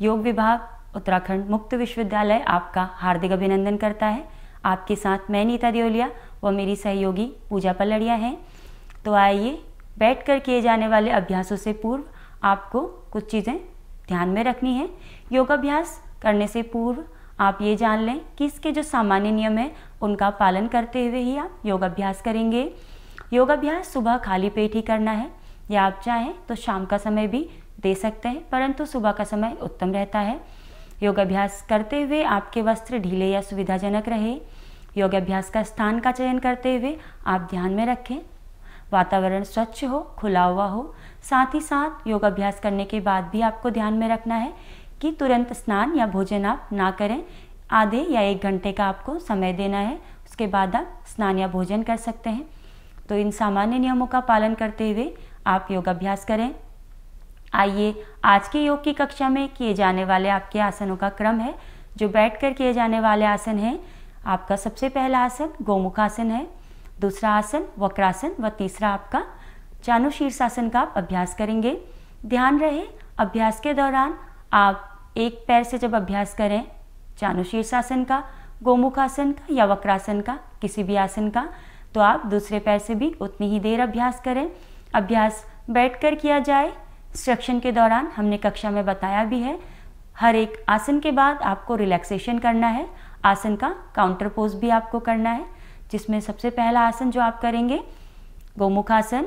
योग विभाग उत्तराखंड मुक्त विश्वविद्यालय आपका हार्दिक अभिनंदन करता है आपके साथ मैं नीता देओलिया व मेरी सहयोगी पूजा पलड़िया हैं तो आइए बैठ कर किए जाने वाले अभ्यासों से पूर्व आपको कुछ चीज़ें ध्यान में रखनी है योगाभ्यास करने से पूर्व आप ये जान लें कि इसके जो सामान्य नियम हैं उनका पालन करते हुए ही आप योगाभ्यास करेंगे योगाभ्यास सुबह खाली पेट ही करना है या आप चाहें तो शाम का समय भी दे सकते हैं परंतु सुबह का समय उत्तम रहता है योग अभ्यास करते हुए आपके वस्त्र ढीले या सुविधाजनक रहे योग अभ्यास का स्थान का चयन करते हुए आप ध्यान में रखें वातावरण स्वच्छ हो खुला हुआ हो साथ ही साथ योग अभ्यास करने के बाद भी आपको ध्यान में रखना है कि तुरंत स्नान या भोजन आप ना करें आधे या एक घंटे का आपको समय देना है उसके बाद आप स्नान या भोजन कर सकते हैं तो इन सामान्य नियमों का पालन करते हुए आप योग अभ्यास करें आइए आज के योग की कक्षा में किए जाने वाले आपके आसनों का क्रम है जो बैठकर किए जाने वाले आसन हैं आपका सबसे पहला आसन गोमुखासन है दूसरा आसन वक्रासन व तीसरा आपका चानु शीर्षासन का आप अभ्यास करेंगे ध्यान रहे अभ्यास के दौरान आप एक पैर से जब अभ्यास करें चानु शीर्षासन का गोमुखासन का या वक्रासन का किसी भी आसन का तो आप दूसरे पैर से भी उतनी ही देर अभ्यास करें अभ्यास बैठकर किया जाए स्ट्रक्शन के दौरान हमने कक्षा में बताया भी है हर एक आसन के बाद आपको रिलैक्सेशन करना है आसन का काउंटर पोज भी आपको करना है जिसमें सबसे पहला आसन जो आप करेंगे गोमुख आसन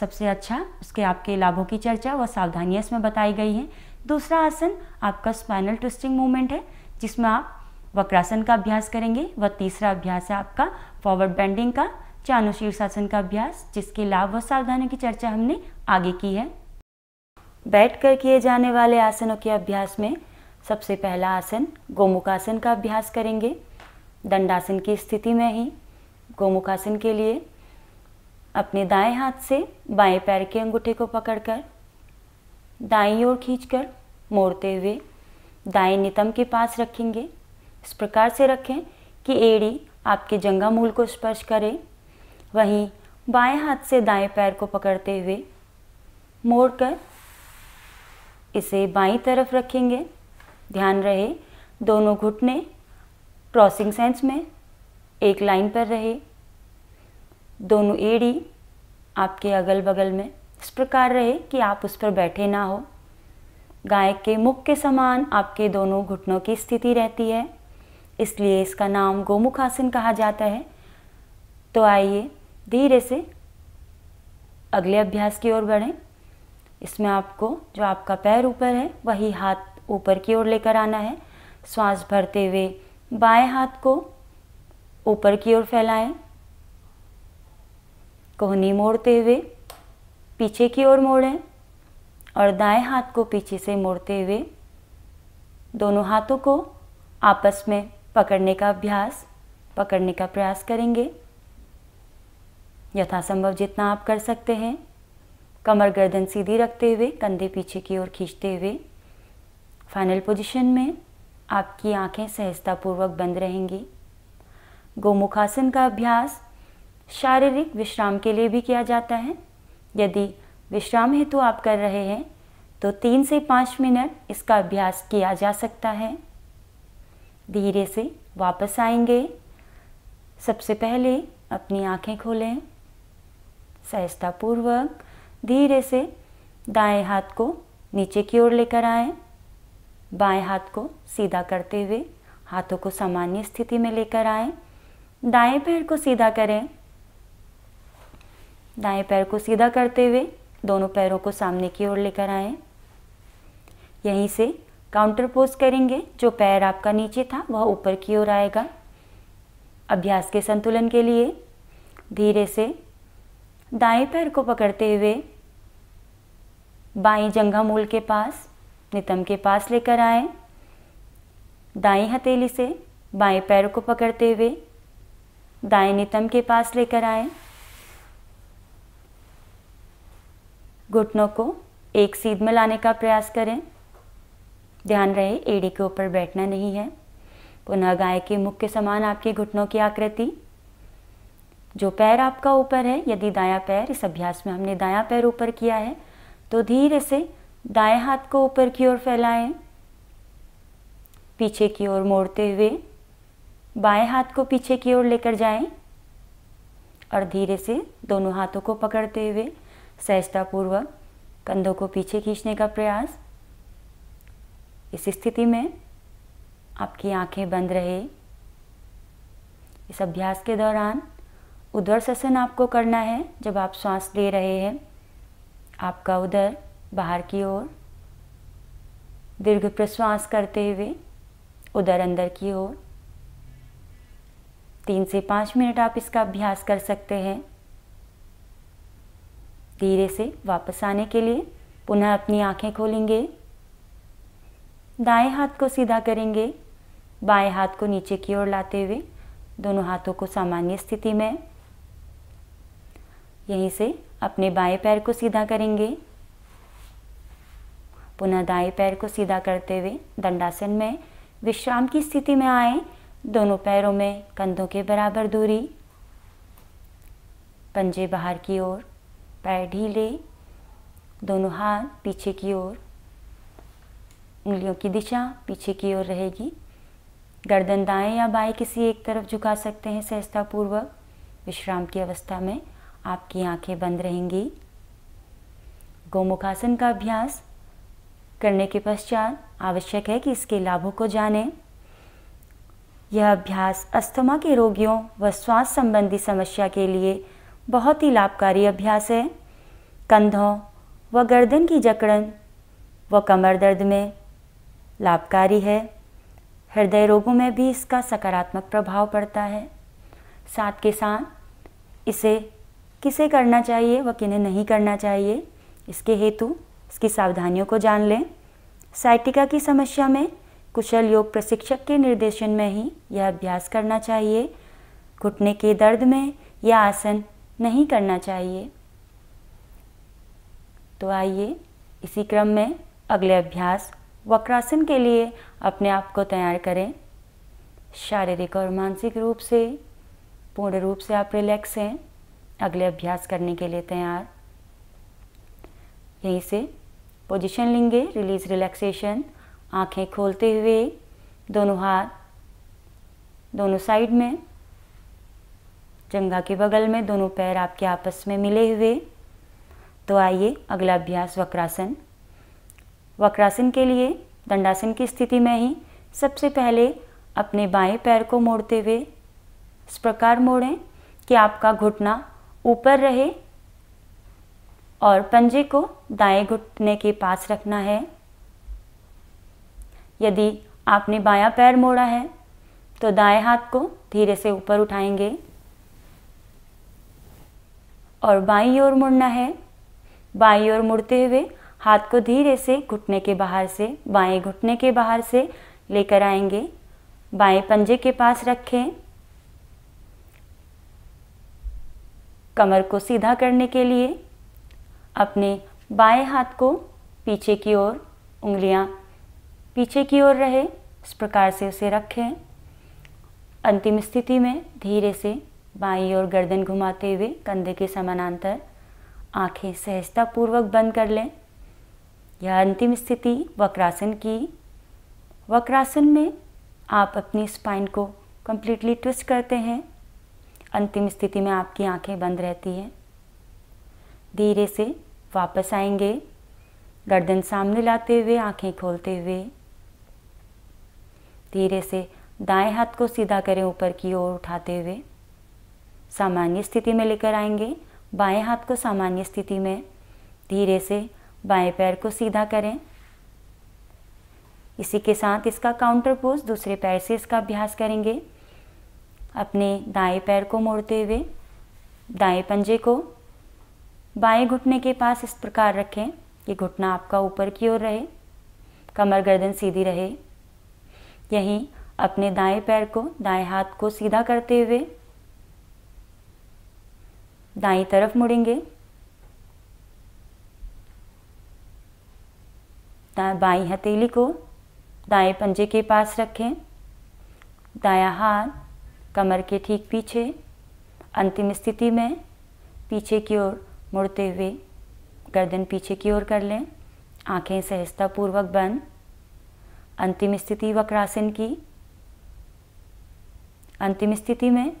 सबसे अच्छा उसके आपके लाभों की चर्चा व सावधानियाँ इसमें बताई गई हैं दूसरा आसन आपका स्पाइनल ट्विस्टिंग मूवमेंट है जिसमें आप वक्रासन का अभ्यास करेंगे व तीसरा अभ्यास है आपका फॉरवर्ड बेंडिंग का चानुशीर्षासन का अभ्यास जिसके लाभ व सावधानियों की चर्चा हमने आगे की है बैठकर किए जाने वाले आसनों के अभ्यास में सबसे पहला आसन गोमुखासन का अभ्यास करेंगे दंडासन की स्थिति में ही गोमुखासन के लिए अपने दाएं हाथ से बाएं पैर के अंगूठे को पकड़कर दाईं ओर खींचकर मोड़ते हुए दाएं नितम के पास रखेंगे इस प्रकार से रखें कि एड़ी आपके जंगा मूल को स्पर्श करे वहीं बाएं हाथ से दाएं पैर को पकड़ते हुए मोड़कर इसे बाई तरफ रखेंगे ध्यान रहे दोनों घुटने क्रॉसिंग सेंस में एक लाइन पर रहे दोनों एड़ी आपके अगल बगल में इस प्रकार रहे कि आप उस पर बैठे ना हो गाय के मुख के समान आपके दोनों घुटनों की स्थिति रहती है इसलिए इसका नाम गोमुख आसन कहा जाता है तो आइए धीरे से अगले अभ्यास की ओर बढ़ें इसमें आपको जो आपका पैर ऊपर है वही हाथ ऊपर की ओर लेकर आना है श्वास भरते हुए बाएं हाथ को ऊपर की ओर फैलाएं कोहनी मोड़ते हुए पीछे की ओर मोड़ें और दाएं हाथ को पीछे से मोड़ते हुए दोनों हाथों को आपस में पकड़ने का अभ्यास पकड़ने का प्रयास करेंगे यथासंभव जितना आप कर सकते हैं कमर गर्दन सीधी रखते हुए कंधे पीछे की ओर खींचते हुए फाइनल पोजीशन में आपकी आंखें सहजतापूर्वक बंद रहेंगी गोमुखासन का अभ्यास शारीरिक विश्राम के लिए भी किया जाता है यदि विश्राम हेतु आप कर रहे हैं तो तीन से पाँच मिनट इसका अभ्यास किया जा सकता है धीरे से वापस आएंगे सबसे पहले अपनी आंखें खोलें सहजतापूर्वक धीरे से दाएं हाथ को नीचे की ओर लेकर आए बाएं हाथ को सीधा करते हुए हाथों को सामान्य स्थिति में लेकर आए दाएं पैर को सीधा करें दाएं पैर को सीधा करते हुए दोनों पैरों को सामने की ओर लेकर आए यहीं से काउंटर पोज करेंगे जो पैर आपका नीचे था वह ऊपर की ओर आएगा अभ्यास के संतुलन के लिए धीरे से दाएं पैर को पकड़ते हुए बाई जंगा मूल के पास नितम के पास लेकर आए दाई हथेली से बाएं पैर को पकड़ते हुए दाएं नितम के पास लेकर आए घुटनों को एक सीध में लाने का प्रयास करें ध्यान रहे एड़ी के ऊपर बैठना नहीं है पुनः गाय के मुख के समान आपके घुटनों की आकृति जो पैर आपका ऊपर है यदि दाया पैर इस अभ्यास में हमने दाया पैर ऊपर किया है तो धीरे से दाएं हाथ को ऊपर की ओर फैलाएं पीछे की ओर मोड़ते हुए बाएं हाथ को पीछे की ओर लेकर जाएं और धीरे से दोनों हाथों को पकड़ते हुए सहजतापूर्वक कंधों को पीछे खींचने का प्रयास इस स्थिति में आपकी आंखें बंद रहे इस अभ्यास के दौरान उधर ससन आपको करना है जब आप सांस ले रहे हैं आपका उदर बाहर की ओर दीर्घ प्रश्वास करते हुए उधर अंदर की ओर तीन से पाँच मिनट आप इसका अभ्यास कर सकते हैं धीरे से वापस आने के लिए पुनः अपनी आंखें खोलेंगे दाएं हाथ को सीधा करेंगे बाएं हाथ को नीचे की ओर लाते हुए दोनों हाथों को सामान्य स्थिति में यहीं से अपने बाएं पैर को सीधा करेंगे पुनः दाएं पैर को सीधा करते हुए दंडासन में विश्राम की स्थिति में आए दोनों पैरों में कंधों के बराबर दूरी पंजे बाहर की ओर पैर ढीले दोनों हाथ पीछे की ओर उंगलियों की दिशा पीछे की ओर रहेगी गर्दन दाएं या बाएं किसी एक तरफ झुका सकते हैं सहजतापूर्वक विश्राम की अवस्था में आपकी आंखें बंद रहेंगी गोमुखासन का अभ्यास करने के पश्चात आवश्यक है कि इसके लाभों को जानें यह अभ्यास अस्थमा के रोगियों व श्वास संबंधी समस्या के लिए बहुत ही लाभकारी अभ्यास है कंधों व गर्दन की जकड़न व कमर दर्द में लाभकारी है हृदय रोगों में भी इसका सकारात्मक प्रभाव पड़ता है साथ के साथ इसे किसे करना चाहिए व किन्हें नहीं करना चाहिए इसके हेतु इसकी सावधानियों को जान लें साइटिका की समस्या में कुशल योग प्रशिक्षक के निर्देशन में ही यह अभ्यास करना चाहिए घुटने के दर्द में यह आसन नहीं करना चाहिए तो आइए इसी क्रम में अगले अभ्यास वक्रासन के लिए अपने आप को तैयार करें शारीरिक और मानसिक रूप से पूर्ण रूप से आप रिलैक्स हैं अगले अभ्यास करने के लिए तैयार यहीं से पोजीशन लेंगे रिलीज रिलैक्सेशन आंखें खोलते हुए दोनों हाथ दोनों साइड में जंगा के बगल में दोनों पैर आपके आपस में मिले हुए तो आइए अगला अभ्यास वक्रासन वक्रासन के लिए दंडासन की स्थिति में ही सबसे पहले अपने बाएं पैर को मोड़ते हुए इस प्रकार मोड़ें कि आपका घुटना ऊपर रहे और पंजे को दाएं घुटने के पास रखना है यदि आपने बायां पैर मोड़ा है तो दाएं हाथ को धीरे से ऊपर उठाएंगे और बाईं ओर मुड़ना है बाईं ओर मुड़ते हुए हाथ को धीरे से घुटने के बाहर से बाएं घुटने के बाहर से लेकर आएंगे बाएं पंजे के पास रखें कमर को सीधा करने के लिए अपने बाएं हाथ को पीछे की ओर उंगलियां पीछे की ओर रहे इस प्रकार से उसे रखें अंतिम स्थिति में धीरे से बाई ओर गर्दन घुमाते हुए कंधे के समानांतर आंखें सहजतापूर्वक बंद कर लें यह अंतिम स्थिति वक्रासन की वक्रासन में आप अपनी स्पाइन को कम्प्लीटली ट्विस्ट करते हैं अंतिम स्थिति में आपकी आंखें बंद रहती है धीरे से वापस आएंगे गर्दन सामने लाते हुए आंखें खोलते हुए धीरे से दाएं हाथ को सीधा करें ऊपर की ओर उठाते हुए सामान्य स्थिति में लेकर आएंगे बाएं हाथ को सामान्य स्थिति में धीरे से बाएं पैर को सीधा करें इसी के साथ इसका काउंटर पोज दूसरे पैर से इसका अभ्यास करेंगे अपने दाएं पैर को मोड़ते हुए दाएं पंजे को बाएं घुटने के पास इस प्रकार रखें कि घुटना आपका ऊपर की ओर रहे कमर गर्दन सीधी रहे यहीं अपने दाएं पैर को दाएं हाथ को सीधा करते हुए दाएं तरफ मुड़ेंगे बाई हथेली को दाएं पंजे के पास रखें दाया हाथ कमर के ठीक पीछे अंतिम स्थिति में पीछे की ओर मुड़ते हुए गर्दन पीछे की ओर कर लें आंखें सहजतापूर्वक बंद अंतिम स्थिति वक्रासन की अंतिम स्थिति में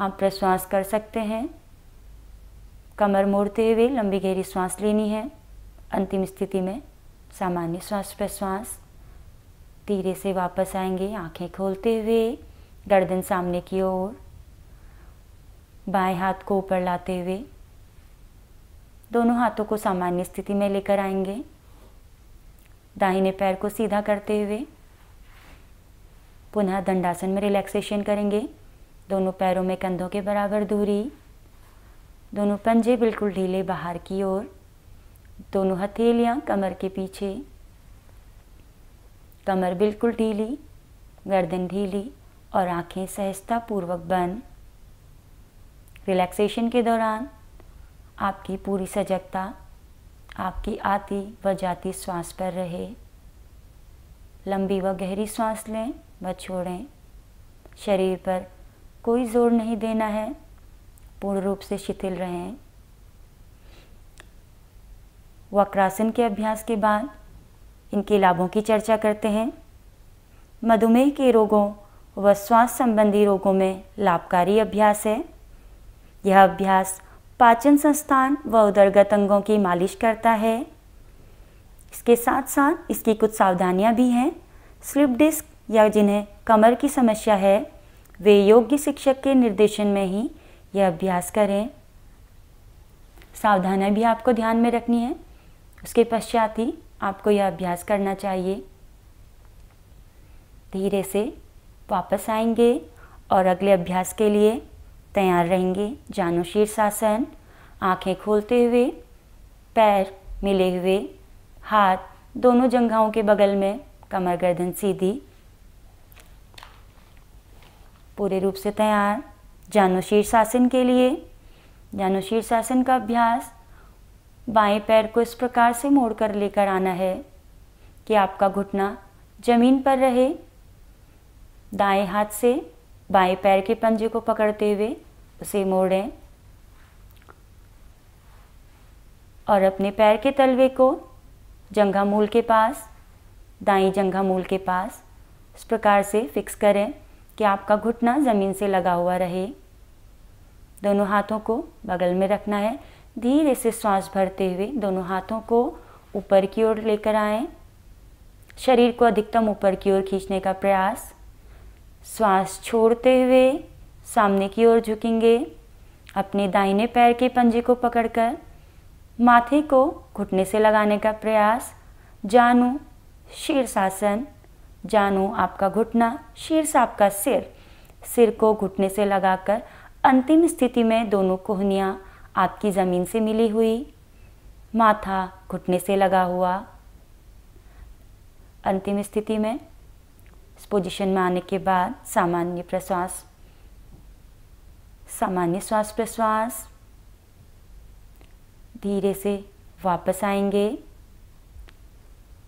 आप प्रश्वास कर सकते हैं कमर मोड़ते हुए लंबी गहरी सांस लेनी है अंतिम स्थिति में सामान्य श्वास प्रश्वास धीरे से वापस आएंगे आंखें खोलते हुए गर्दन सामने की ओर बाएं हाथ को ऊपर लाते हुए दोनों हाथों को सामान्य स्थिति में लेकर आएंगे दाहिने पैर को सीधा करते हुए पुनः दंडासन में रिलैक्सेशन करेंगे दोनों पैरों में कंधों के बराबर दूरी दोनों पंजे बिल्कुल ढीले बाहर की ओर दोनों हथेलियाँ कमर के पीछे कमर बिल्कुल ढीली गर्दन ढीली और आंखें सहजता पूर्वक बंद रिलैक्सेशन के दौरान आपकी पूरी सजगता आपकी आती व जाती श्वास पर रहे लंबी व गहरी सांस लें व छोड़ें शरीर पर कोई जोर नहीं देना है पूर्ण रूप से शिथिल रहें वक्रासन के अभ्यास के बाद इनके लाभों की चर्चा करते हैं मधुमेह के रोगों व श्वास संबंधी रोगों में लाभकारी अभ्यास है यह अभ्यास पाचन संस्थान व उदरगत अंगों की मालिश करता है इसके साथ साथ इसकी कुछ सावधानियां भी हैं स्लिप डिस्क या जिन्हें कमर की समस्या है वे योग्य शिक्षक के निर्देशन में ही यह अभ्यास करें सावधानियां भी आपको ध्यान में रखनी है उसके पश्चात ही आपको यह अभ्यास करना चाहिए धीरे से वापस आएंगे और अगले अभ्यास के लिए तैयार रहेंगे जानो शीर्षासन आंखें खोलते हुए पैर मिले हुए हाथ दोनों जंघाओं के बगल में कमर गर्दन सीधी पूरे रूप से तैयार जानो शीर्षासन के लिए जानो शीर्षासन का अभ्यास बाएं पैर को इस प्रकार से मोड़कर लेकर आना है कि आपका घुटना जमीन पर रहे दाएं हाथ से बाएं पैर के पंजे को पकड़ते हुए उसे मोड़ें और अपने पैर के तलवे को जंघा मूल के पास दाएं जंघा मूल के पास इस प्रकार से फिक्स करें कि आपका घुटना ज़मीन से लगा हुआ रहे दोनों हाथों को बगल में रखना है धीरे से श्वास भरते हुए दोनों हाथों को ऊपर की ओर लेकर आएं शरीर को अधिकतम ऊपर की ओर खींचने का प्रयास श्वास छोड़ते हुए सामने की ओर झुकेंगे अपने दाहिने पैर के पंजे को पकड़कर माथे को घुटने से लगाने का प्रयास जानू शीर्षासन जानू आपका घुटना शीर्ष आपका सिर सिर को घुटने से लगाकर अंतिम स्थिति में दोनों कोहनियाँ आपकी ज़मीन से मिली हुई माथा घुटने से लगा हुआ अंतिम स्थिति में इस पोजीशन में आने के बाद सामान्य प्रश्वास सामान्य श्वास प्रश्वास धीरे से वापस आएंगे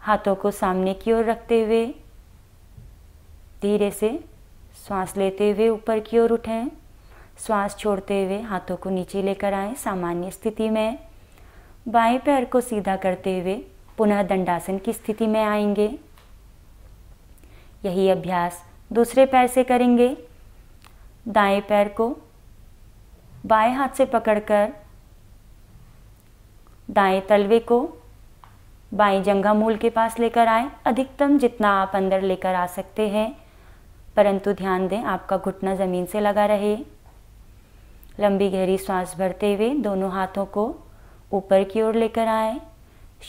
हाथों को सामने की ओर रखते हुए धीरे से श्वास लेते हुए ऊपर की ओर उठें श्वास छोड़ते हुए हाथों को नीचे लेकर आएं सामान्य स्थिति में बाएं पैर को सीधा करते हुए पुनः दंडासन की स्थिति में आएंगे यही अभ्यास दूसरे पैर से करेंगे दाएं पैर को बाएं हाथ से पकड़कर दाएं तलवे को बाएं जंघा मूल के पास लेकर आए अधिकतम जितना आप अंदर लेकर आ सकते हैं परंतु ध्यान दें आपका घुटना ज़मीन से लगा रहे लंबी गहरी सांस भरते हुए दोनों हाथों को ऊपर की ओर लेकर आए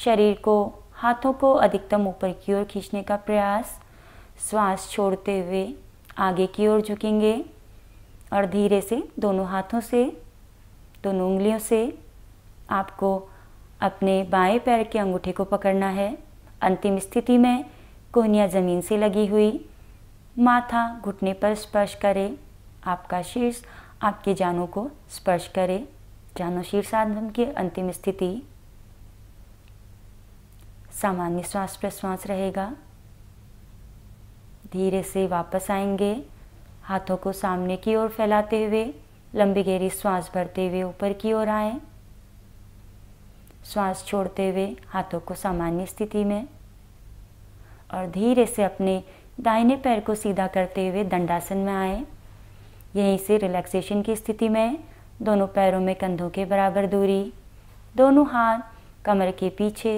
शरीर को हाथों को अधिकतम ऊपर की ओर खींचने का प्रयास श्वास छोड़ते हुए आगे की ओर झुकेंगे और धीरे से दोनों हाथों से दोनों उंगलियों से आपको अपने बाएं पैर के अंगूठे को पकड़ना है अंतिम स्थिति में कोहनिया ज़मीन से लगी हुई माथा घुटने पर स्पर्श करे आपका शीर्ष आपके जानों को स्पर्श करे जानों शीर्षाधम की अंतिम स्थिति सामान्य श्वास प्रश्वास रहेगा धीरे से वापस आएंगे हाथों को सामने की ओर फैलाते हुए लंबी गहरी श्वास भरते हुए ऊपर की ओर आए श्वास छोड़ते हुए हाथों को सामान्य स्थिति में और धीरे से अपने दाहिने पैर को सीधा करते हुए दंडासन में आए यहीं से रिलैक्सेशन की स्थिति में दोनों पैरों में कंधों के बराबर दूरी दोनों हाथ कमर के पीछे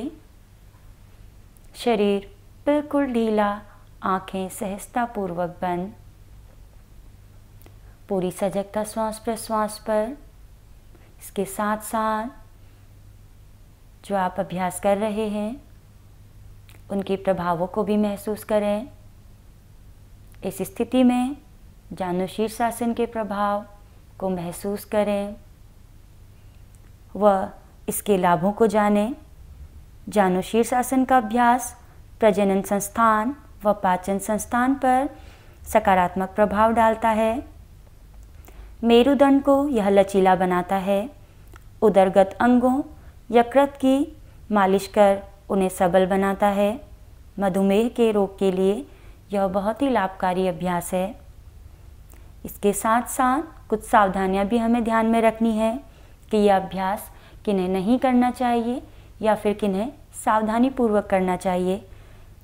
शरीर बिल्कुल ढीला आंखें सहजतापूर्वक बंद पूरी सजगता श्वास प्रश्वास पर इसके साथ साथ जो आप अभ्यास कर रहे हैं उनके प्रभावों को भी महसूस करें इस स्थिति में जानु शीर्षासन के प्रभाव को महसूस करें व इसके लाभों को जानें जानु शीर्षासन का अभ्यास प्रजनन संस्थान व पाचन संस्थान पर सकारात्मक प्रभाव डालता है मेरुदंड को यह लचीला बनाता है उदरगत अंगों यकृत की मालिश कर उन्हें सबल बनाता है मधुमेह के रोग के लिए यह बहुत ही लाभकारी अभ्यास है इसके साथ साथ कुछ सावधानियां भी हमें ध्यान में रखनी है कि यह अभ्यास किन्हें नहीं करना चाहिए या फिर किन्हें सावधानी पूर्वक करना चाहिए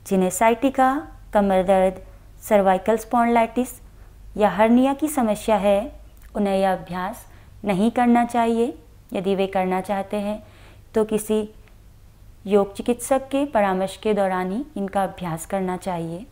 जिन्हें साइटिका कमर दर्द सर्वाइकल स्पॉन्डलाइटिस या हर्निया की समस्या है उन्हें यह अभ्यास नहीं करना चाहिए यदि वे करना चाहते हैं तो किसी योग चिकित्सक के परामर्श के दौरान ही इनका अभ्यास करना चाहिए